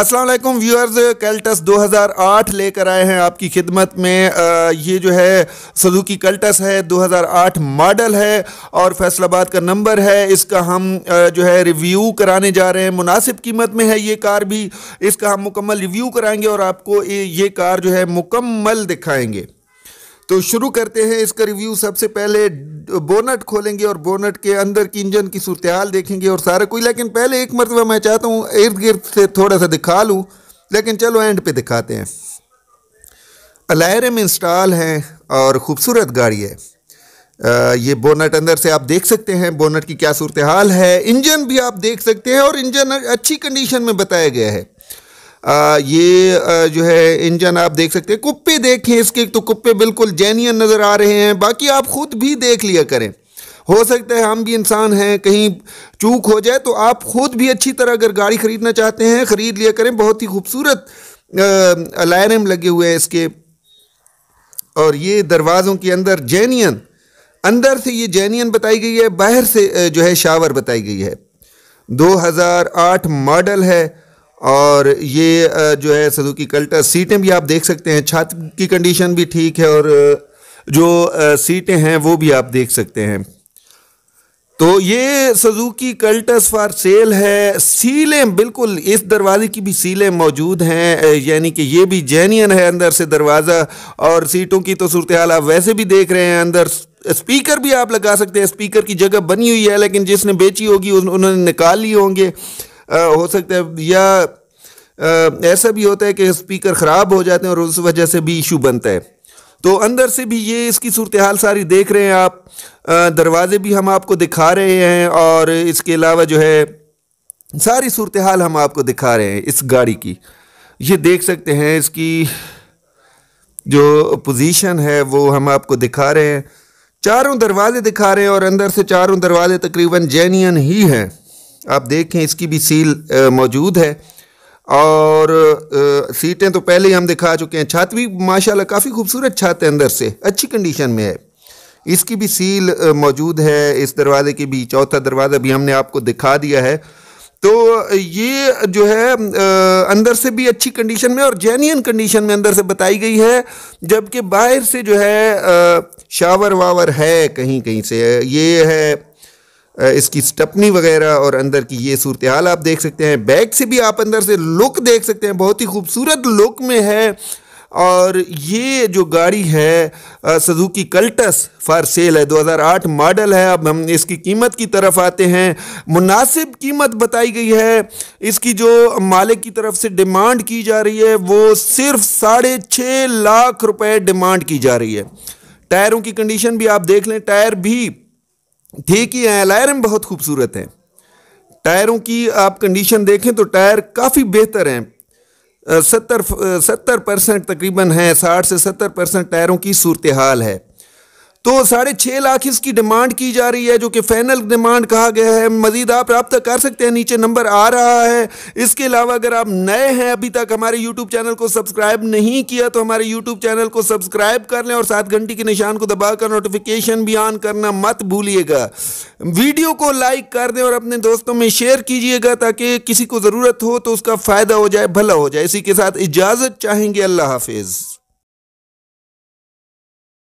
Aslam viewers Cultus 2008 लेकर आए हैं आपकी खिदमत में आ, ये जो है सदुकी कल्टस है 2008 मॉडल है और फैसलाबाद का नंबर है इसका हम आ, जो है रिव्यू कराने जा रहे हैं मुनासिब कीमत में है ये कार भी इसका हम मुकम्मल रिव्यू कराएंगे और आपको ये कार जो है मुकम्मल दिखाएंगे तो शुरू करते हैं इसका रिव्यू सबसे पहले बोनट खोलेंगे और बोनट के अंदर की इंजन की सूरत देखेंगे और सारा कोई लेकिन पहले एक मरतबा मैं चाहता हूँ इर्द गिर्द से थोड़ा सा दिखा लूँ लेकिन चलो एंड पे दिखाते हैं अलायर में इंस्टॉल हैं और ख़ूबसूरत गाड़ी है आ, ये बोनट अंदर से आप देख सकते हैं बोनट की क्या सूरत हाल है इंजन भी आप देख सकते हैं और इंजन अच्छी कंडीशन में बताया गया है आ, ये आ, जो है इंजन आप देख सकते हैं कुप्पे देखें इसके तो कुप्पे बिल्कुल जेन्यन नज़र आ रहे हैं बाकी आप खुद भी देख लिया करें हो सकता है हम भी इंसान हैं कहीं चूक हो जाए तो आप खुद भी अच्छी तरह अगर गाड़ी ख़रीदना चाहते हैं ख़रीद लिया करें बहुत ही खूबसूरत लायरम लगे हुए हैं इसके और ये दरवाज़ों के अंदर जैनियन अंदर से ये जैनियन बताई गई है बाहर से जो है शावर बताई गई है 2008 मॉडल है और ये जो है सदुकी कल्टा सीटें भी आप देख सकते हैं छात्र की कंडीशन भी ठीक है और जो सीटें हैं वो भी आप देख सकते हैं तो ये सजुकी कल्टस फॉर सेल है सीलें बिल्कुल इस दरवाजे की भी सीलें मौजूद हैं यानी कि ये भी जैनियन है अंदर से दरवाज़ा और सीटों की तो सूरत हाल आप वैसे भी देख रहे हैं अंदर स्पीकर भी आप लगा सकते हैं स्पीकर की जगह बनी हुई है लेकिन जिसने बेची होगी उन्होंने निकाल लिए होंगे हो सकता है या ऐसा भी होता है कि स्पीकर ख़राब हो जाते हैं और उस वजह से भी इशू बनता है तो अंदर से भी ये इसकी सूरत हाल सारी देख रहे हैं आप दरवाज़े भी हम आपको दिखा रहे हैं और इसके अलावा जो है सारी सूरत हाल हम आपको दिखा रहे हैं इस गाड़ी की ये देख सकते हैं इसकी जो पोजीशन है वो हम आपको दिखा रहे हैं चारों दरवाजे दिखा रहे हैं और अंदर से चारों दरवाजे तकरीबन जेनियन ही हैं आप देखें इसकी भी सील मौजूद है और आ, सीटें तो पहले ही हम दिखा चुके हैं छत भी माशाल्लाह काफ़ी खूबसूरत छत है अंदर से अच्छी कंडीशन में है इसकी भी सील मौजूद है इस दरवाज़े की भी चौथा दरवाज़ा भी हमने आपको दिखा दिया है तो ये जो है अंदर से भी अच्छी कंडीशन में और जेन्यन कंडीशन में अंदर से बताई गई है जबकि बाहर से जो है शावर वावर है कहीं कहीं से ये है इसकी स्टपनी वगैरह और अंदर की ये सूरत हाल आप देख सकते हैं बैग से भी आप अंदर से लुक देख सकते हैं बहुत ही खूबसूरत लुक में है और ये जो गाड़ी है सजुकी कल्टस फॉर सेल है 2008 मॉडल है अब हम इसकी कीमत की तरफ आते हैं मुनासिब कीमत बताई गई है इसकी जो मालिक की तरफ से डिमांड की जा रही है वो सिर्फ साढ़े छः लाख रुपए डिमांड की जा रही है टायरों की कंडीशन भी आप देख लें टायर भी ठीक ही हैं अलायरम बहुत खूबसूरत है टायरों की आप कंडीशन देखें तो टायर काफ़ी बेहतर हैं सत्तर सत्तर परसेंट तकरीबन हैं साठ से सत्तर परसेंट टायरों की सूरत हाल है तो साढ़े छः लाख इसकी डिमांड की जा रही है जो कि फाइनल डिमांड कहा गया है मजीद आप रहा कर सकते हैं नीचे नंबर आ रहा है इसके अलावा अगर आप नए हैं अभी तक हमारे यूट्यूब चैनल को सब्सक्राइब नहीं किया तो हमारे यूट्यूब चैनल को सब्सक्राइब कर लें और सात घंटी के निशान को दबाकर नोटिफिकेशन भी ऑन करना मत भूलिएगा वीडियो को लाइक कर दें और अपने दोस्तों में शेयर कीजिएगा ताकि किसी को ज़रूरत हो तो उसका फ़ायदा हो जाए भला हो जाए इसी के साथ इजाज़त चाहेंगे अल्लाह हाफिज़